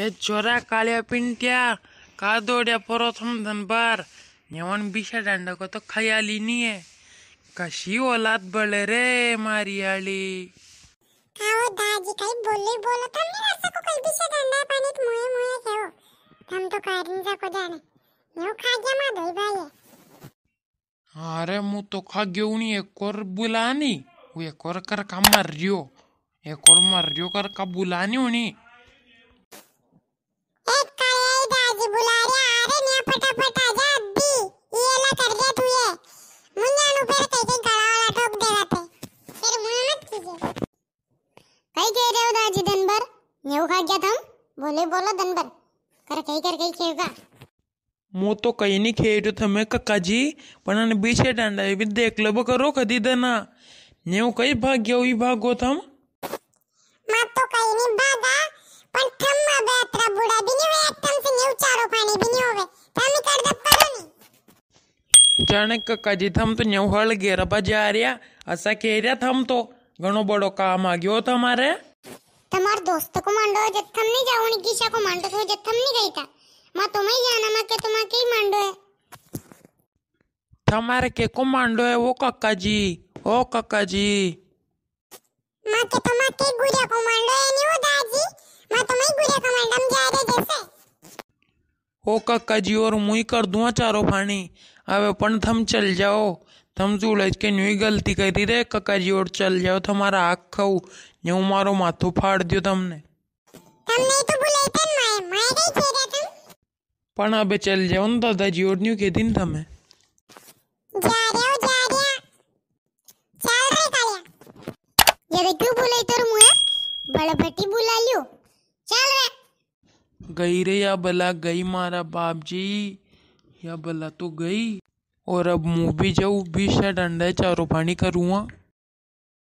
એ ચોરા કાળિયા પિંટ્યા કાદોડ્યા પરોથમ ધનબાર નેવણ બીશા દાંડકો તો ખયાલી નીએ કશી ઓલાદ બળે રે મારી આલી ખાઓ દાજી કઈ બોલી બોલો તમને રસકો કઈ બીશા દાંડા પાણી મોએ મોએ કેવો તમ તો કારીન જા કો જાને નેવ ખાગ્યા માં દોઈ ભાઈએ અરે હું તો ખાગ્યો ઉણી એક કોર બુલાની હું એક કોર કર કામમાં રહ્યો એક કોર માં રહ્યો કર કાબુલાની ઉણી કઈ કહી રહ્યો હતા આજે દનભર નેવું ખા ગયા તમ બોલે બોલો દનભર કર કઈ કર કઈ કહેવા હું તો કઈ નહીં ખેડ્યું તમે કક્કાજી પણ અને બીછે ડાંડા એવી દેખલો કરો કદી દના નેવું કઈ ભાગ્યો ઈ ભાગો તમ માં તો કઈ નહીં ભાગા પણ થમ્મા બેતરા બુડા બી નહીં હોય તમ સે નેવું ચારો પાણી બી નહીં હોય તમે કર દે પરો નહીં જાણે કક્કાજી થમ તો નેવું હળ ગેરા બજાર્યા અસા કેર્યા થમ તો ઘણો બધો કામ આ ગયો તમારે તમાર દોસ્ત કો માંડો જથમ નહીં જાવણી ગીશા કો માંડો તો જથમ નહીં ગઈ था માં તો मैं जाना માં કે તો માં કઈ માંડો है તમારે કે કો માંડો है वो કાકાજી ओ કાકાજી માં કે તો માં કઈ ગુરિયા કો માંડો है नहीं वो दाजी માં તો मैं गुरिया કો માંડમ जा रहे जैसे ओ काकाजी और मुई कर दूं चारो पानी હવે પણ થમ ચલ જાઓ तम शू लगे नई गलती करी रे कका जी और चल जाओ तो हमारा आग खाऊ जो मारो माथो फाड़ दियो तमने तो चल जाओ ना दादा और न्यू के दिन तमे तो गई रे या बला गई मारा बाप जी या बला तो गई और अब मुँह भी जाऊँ बीस शायद अंडा है चारों पानी करूँगा